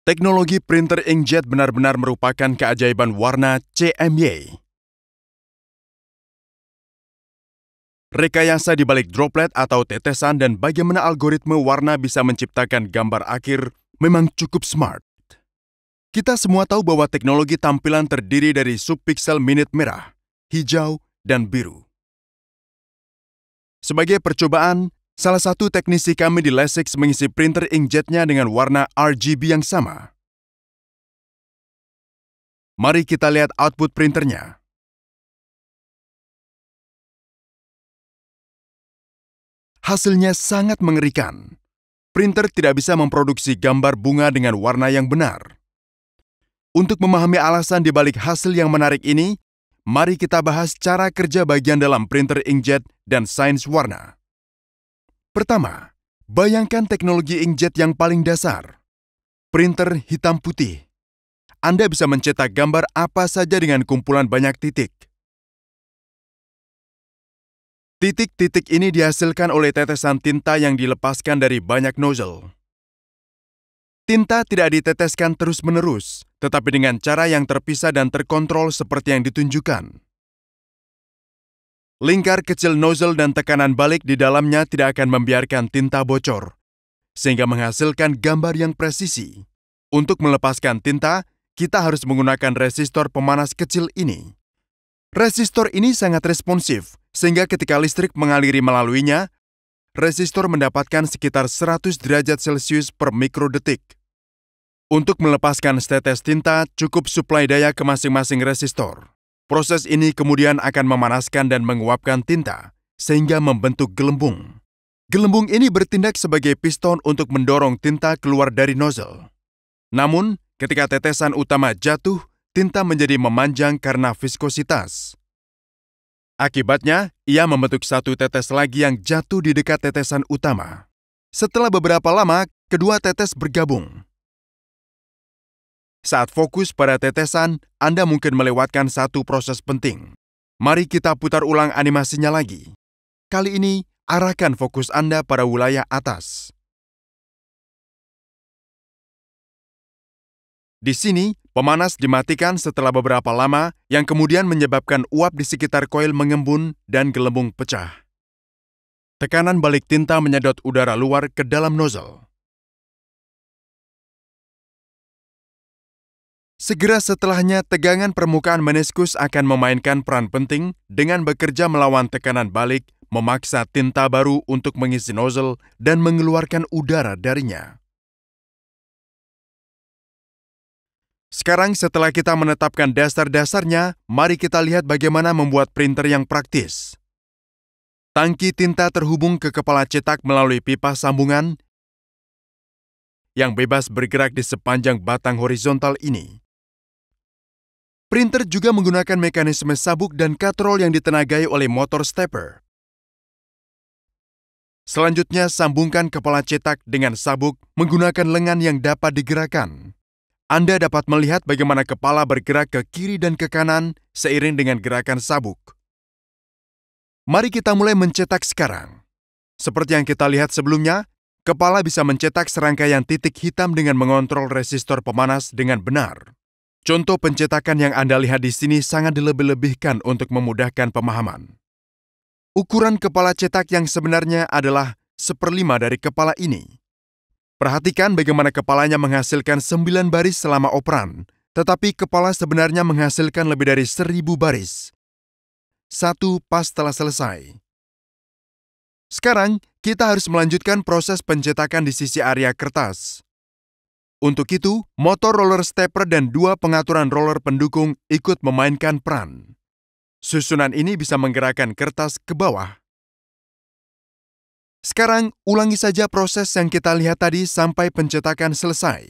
Teknologi printer inkjet benar-benar merupakan keajaiban warna CMY. Rekayasa di balik droplet atau tetesan dan bagaimana algoritme warna bisa menciptakan gambar akhir memang cukup smart. Kita semua tahu bahwa teknologi tampilan terdiri dari subpiksel minit merah, hijau, dan biru. Sebagai percobaan, Salah satu teknisi kami di Lessex mengisi printer inkjetnya dengan warna RGB yang sama. Mari kita lihat output printernya. Hasilnya sangat mengerikan. Printer tidak bisa memproduksi gambar bunga dengan warna yang benar. Untuk memahami alasan di balik hasil yang menarik ini, mari kita bahas cara kerja bagian dalam printer inkjet dan sains warna. Pertama, bayangkan teknologi inkjet yang paling dasar. Printer hitam putih. Anda bisa mencetak gambar apa saja dengan kumpulan banyak titik. Titik-titik ini dihasilkan oleh tetesan tinta yang dilepaskan dari banyak nozzle. Tinta tidak diteteskan terus-menerus, tetapi dengan cara yang terpisah dan terkontrol seperti yang ditunjukkan. Lingkar kecil nozzle dan tekanan balik di dalamnya tidak akan membiarkan tinta bocor, sehingga menghasilkan gambar yang presisi. Untuk melepaskan tinta, kita harus menggunakan resistor pemanas kecil ini. Resistor ini sangat responsif, sehingga ketika listrik mengaliri melaluinya, resistor mendapatkan sekitar 100 derajat Celcius per mikrodetik. Untuk melepaskan setetes tinta, cukup suplai daya ke masing-masing resistor. Proses ini kemudian akan memanaskan dan menguapkan tinta, sehingga membentuk gelembung. Gelembung ini bertindak sebagai piston untuk mendorong tinta keluar dari nozzle. Namun, ketika tetesan utama jatuh, tinta menjadi memanjang karena viskositas. Akibatnya, ia membentuk satu tetes lagi yang jatuh di dekat tetesan utama. Setelah beberapa lama, kedua tetes bergabung. Saat fokus pada tetesan, Anda mungkin melewatkan satu proses penting. Mari kita putar ulang animasinya lagi. Kali ini, arahkan fokus Anda pada wilayah atas. Di sini, pemanas dimatikan setelah beberapa lama yang kemudian menyebabkan uap di sekitar koil mengembun dan gelembung pecah. Tekanan balik tinta menyedot udara luar ke dalam nozzle. Segera setelahnya, tegangan permukaan meniskus akan memainkan peran penting dengan bekerja melawan tekanan balik, memaksa tinta baru untuk mengisi nozzle, dan mengeluarkan udara darinya. Sekarang setelah kita menetapkan dasar-dasarnya, mari kita lihat bagaimana membuat printer yang praktis. Tangki tinta terhubung ke kepala cetak melalui pipa sambungan yang bebas bergerak di sepanjang batang horizontal ini. Printer juga menggunakan mekanisme sabuk dan katrol yang ditenagai oleh motor stepper. Selanjutnya, sambungkan kepala cetak dengan sabuk menggunakan lengan yang dapat digerakkan. Anda dapat melihat bagaimana kepala bergerak ke kiri dan ke kanan seiring dengan gerakan sabuk. Mari kita mulai mencetak sekarang. Seperti yang kita lihat sebelumnya, kepala bisa mencetak serangkaian titik hitam dengan mengontrol resistor pemanas dengan benar. Contoh pencetakan yang Anda lihat di sini sangat dilebih-lebihkan untuk memudahkan pemahaman. Ukuran kepala cetak yang sebenarnya adalah seperlima dari kepala ini. Perhatikan bagaimana kepalanya menghasilkan sembilan baris selama operan, tetapi kepala sebenarnya menghasilkan lebih dari seribu baris. Satu pas telah selesai. Sekarang, kita harus melanjutkan proses pencetakan di sisi area kertas. Untuk itu, motor roller stepper dan dua pengaturan roller pendukung ikut memainkan peran. Susunan ini bisa menggerakkan kertas ke bawah. Sekarang, ulangi saja proses yang kita lihat tadi sampai pencetakan selesai.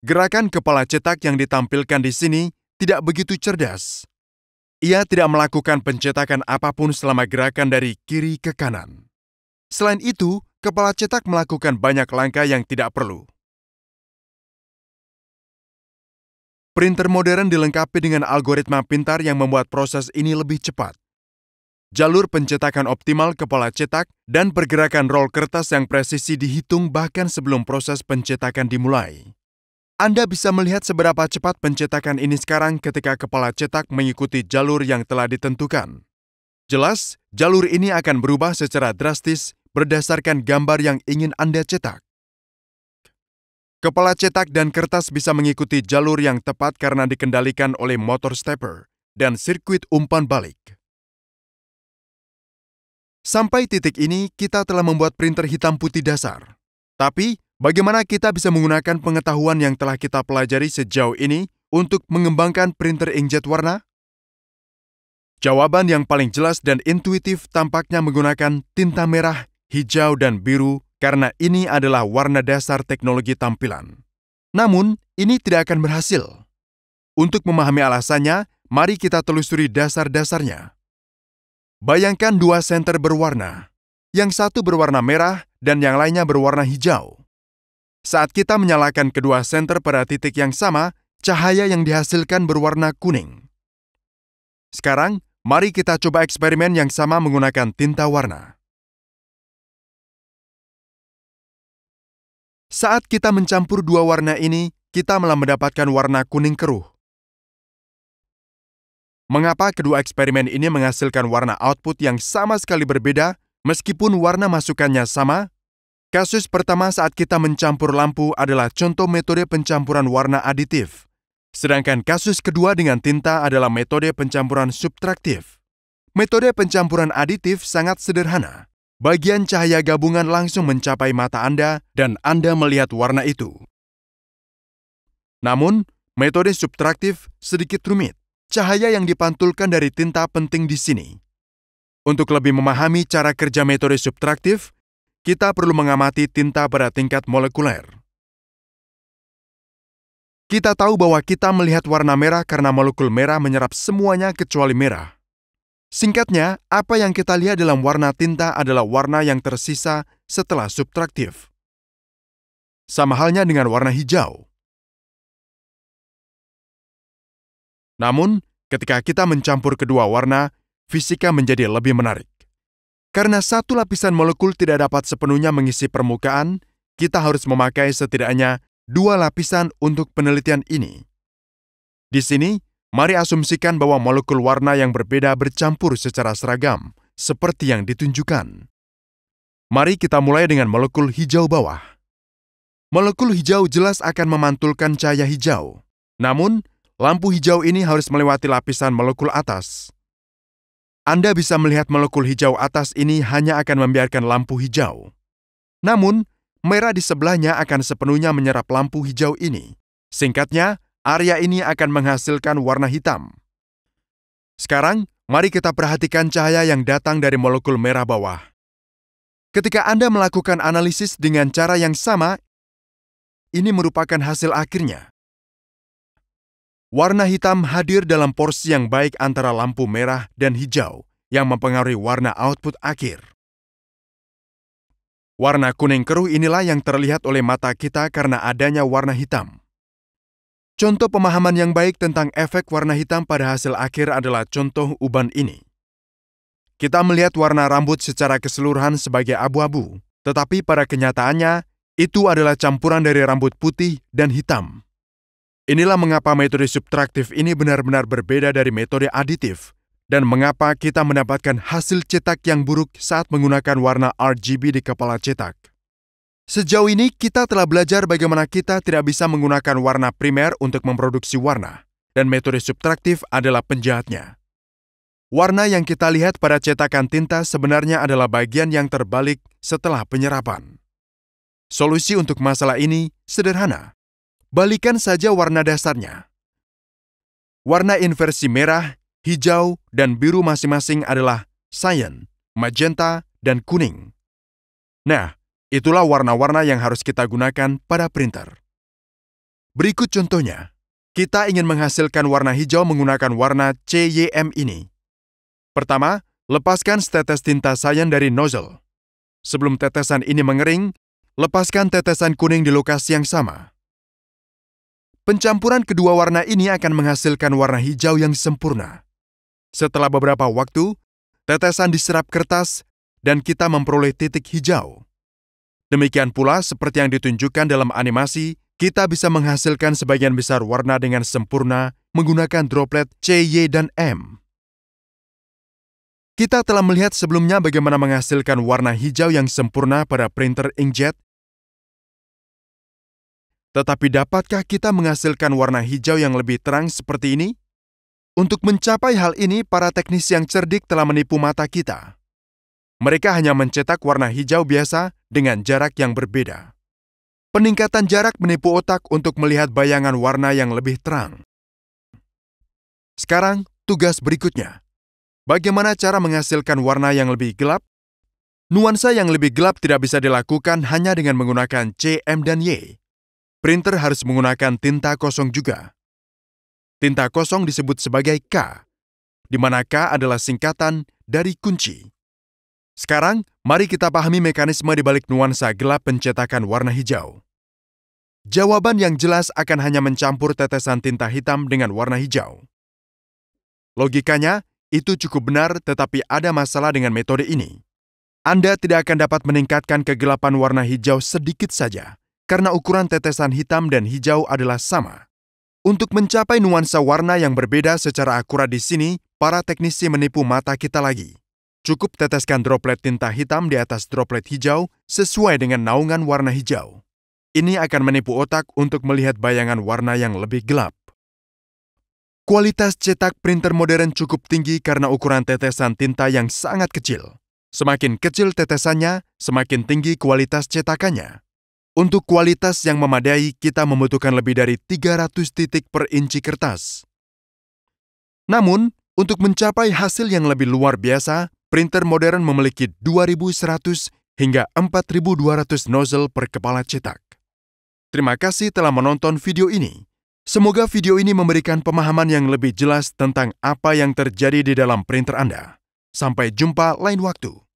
Gerakan kepala cetak yang ditampilkan di sini tidak begitu cerdas. Ia tidak melakukan pencetakan apapun selama gerakan dari kiri ke kanan. Selain itu, kepala cetak melakukan banyak langkah yang tidak perlu. Printer modern dilengkapi dengan algoritma pintar yang membuat proses ini lebih cepat. Jalur pencetakan optimal kepala cetak dan pergerakan roll kertas yang presisi dihitung bahkan sebelum proses pencetakan dimulai. Anda bisa melihat seberapa cepat pencetakan ini sekarang ketika kepala cetak mengikuti jalur yang telah ditentukan. Jelas, jalur ini akan berubah secara drastis berdasarkan gambar yang ingin Anda cetak. Kepala cetak dan kertas bisa mengikuti jalur yang tepat karena dikendalikan oleh motor stepper dan sirkuit umpan balik. Sampai titik ini, kita telah membuat printer hitam putih dasar. Tapi, bagaimana kita bisa menggunakan pengetahuan yang telah kita pelajari sejauh ini untuk mengembangkan printer inkjet warna? Jawaban yang paling jelas dan intuitif tampaknya menggunakan tinta merah hijau, dan biru karena ini adalah warna dasar teknologi tampilan. Namun, ini tidak akan berhasil. Untuk memahami alasannya, mari kita telusuri dasar-dasarnya. Bayangkan dua senter berwarna. Yang satu berwarna merah dan yang lainnya berwarna hijau. Saat kita menyalakan kedua senter pada titik yang sama, cahaya yang dihasilkan berwarna kuning. Sekarang, mari kita coba eksperimen yang sama menggunakan tinta warna. Saat kita mencampur dua warna ini, kita malah mendapatkan warna kuning keruh. Mengapa kedua eksperimen ini menghasilkan warna output yang sama sekali berbeda, meskipun warna masukannya sama? Kasus pertama saat kita mencampur lampu adalah contoh metode pencampuran warna aditif, sedangkan kasus kedua dengan tinta adalah metode pencampuran subtraktif. Metode pencampuran aditif sangat sederhana bagian cahaya gabungan langsung mencapai mata Anda dan Anda melihat warna itu. Namun, metode subtraktif sedikit rumit. Cahaya yang dipantulkan dari tinta penting di sini. Untuk lebih memahami cara kerja metode subtraktif, kita perlu mengamati tinta pada tingkat molekuler. Kita tahu bahwa kita melihat warna merah karena molekul merah menyerap semuanya kecuali merah. Singkatnya, apa yang kita lihat dalam warna tinta adalah warna yang tersisa setelah subtraktif. Sama halnya dengan warna hijau. Namun, ketika kita mencampur kedua warna, fisika menjadi lebih menarik. Karena satu lapisan molekul tidak dapat sepenuhnya mengisi permukaan, kita harus memakai setidaknya dua lapisan untuk penelitian ini. Di sini, Mari asumsikan bahwa molekul warna yang berbeda bercampur secara seragam, seperti yang ditunjukkan. Mari kita mulai dengan molekul hijau bawah. Molekul hijau jelas akan memantulkan cahaya hijau. Namun, lampu hijau ini harus melewati lapisan molekul atas. Anda bisa melihat molekul hijau atas ini hanya akan membiarkan lampu hijau. Namun, merah di sebelahnya akan sepenuhnya menyerap lampu hijau ini. Singkatnya, area ini akan menghasilkan warna hitam. Sekarang, mari kita perhatikan cahaya yang datang dari molekul merah bawah. Ketika Anda melakukan analisis dengan cara yang sama, ini merupakan hasil akhirnya. Warna hitam hadir dalam porsi yang baik antara lampu merah dan hijau, yang mempengaruhi warna output akhir. Warna kuning keruh inilah yang terlihat oleh mata kita karena adanya warna hitam. Contoh pemahaman yang baik tentang efek warna hitam pada hasil akhir adalah contoh uban ini. Kita melihat warna rambut secara keseluruhan sebagai abu-abu, tetapi pada kenyataannya itu adalah campuran dari rambut putih dan hitam. Inilah mengapa metode subtraktif ini benar-benar berbeda dari metode aditif, dan mengapa kita mendapatkan hasil cetak yang buruk saat menggunakan warna RGB di kepala cetak. Sejauh ini kita telah belajar bagaimana kita tidak bisa menggunakan warna primer untuk memproduksi warna, dan metode subtraktif adalah penjahatnya. Warna yang kita lihat pada cetakan tinta sebenarnya adalah bagian yang terbalik setelah penyerapan. Solusi untuk masalah ini sederhana. Balikan saja warna dasarnya. Warna inversi merah, hijau, dan biru masing-masing adalah cyan, magenta, dan kuning. Nah, Itulah warna-warna yang harus kita gunakan pada printer. Berikut contohnya. Kita ingin menghasilkan warna hijau menggunakan warna CYM ini. Pertama, lepaskan setetes tinta cyan dari nozzle. Sebelum tetesan ini mengering, lepaskan tetesan kuning di lokasi yang sama. Pencampuran kedua warna ini akan menghasilkan warna hijau yang sempurna. Setelah beberapa waktu, tetesan diserap kertas dan kita memperoleh titik hijau. Demikian pula seperti yang ditunjukkan dalam animasi, kita bisa menghasilkan sebagian besar warna dengan sempurna menggunakan droplet C, Y, dan M. Kita telah melihat sebelumnya bagaimana menghasilkan warna hijau yang sempurna pada printer inkjet. Tetapi dapatkah kita menghasilkan warna hijau yang lebih terang seperti ini? Untuk mencapai hal ini, para teknisi yang cerdik telah menipu mata kita. Mereka hanya mencetak warna hijau biasa dengan jarak yang berbeda. Peningkatan jarak menipu otak untuk melihat bayangan warna yang lebih terang. Sekarang, tugas berikutnya. Bagaimana cara menghasilkan warna yang lebih gelap? Nuansa yang lebih gelap tidak bisa dilakukan hanya dengan menggunakan C, M, dan Y. Printer harus menggunakan tinta kosong juga. Tinta kosong disebut sebagai K, di mana K adalah singkatan dari kunci. Sekarang, mari kita pahami mekanisme di balik nuansa gelap pencetakan warna hijau. Jawaban yang jelas akan hanya mencampur tetesan tinta hitam dengan warna hijau. Logikanya, itu cukup benar tetapi ada masalah dengan metode ini. Anda tidak akan dapat meningkatkan kegelapan warna hijau sedikit saja, karena ukuran tetesan hitam dan hijau adalah sama. Untuk mencapai nuansa warna yang berbeda secara akurat di sini, para teknisi menipu mata kita lagi. Cukup teteskan droplet tinta hitam di atas droplet hijau sesuai dengan naungan warna hijau. Ini akan menipu otak untuk melihat bayangan warna yang lebih gelap. Kualitas cetak printer modern cukup tinggi karena ukuran tetesan tinta yang sangat kecil. Semakin kecil tetesannya, semakin tinggi kualitas cetakannya. Untuk kualitas yang memadai, kita membutuhkan lebih dari 300 titik per inci kertas. Namun, untuk mencapai hasil yang lebih luar biasa, printer modern memiliki 2100 hingga 4200 nozzle per kepala cetak. Terima kasih telah menonton video ini. Semoga video ini memberikan pemahaman yang lebih jelas tentang apa yang terjadi di dalam printer Anda. Sampai jumpa lain waktu.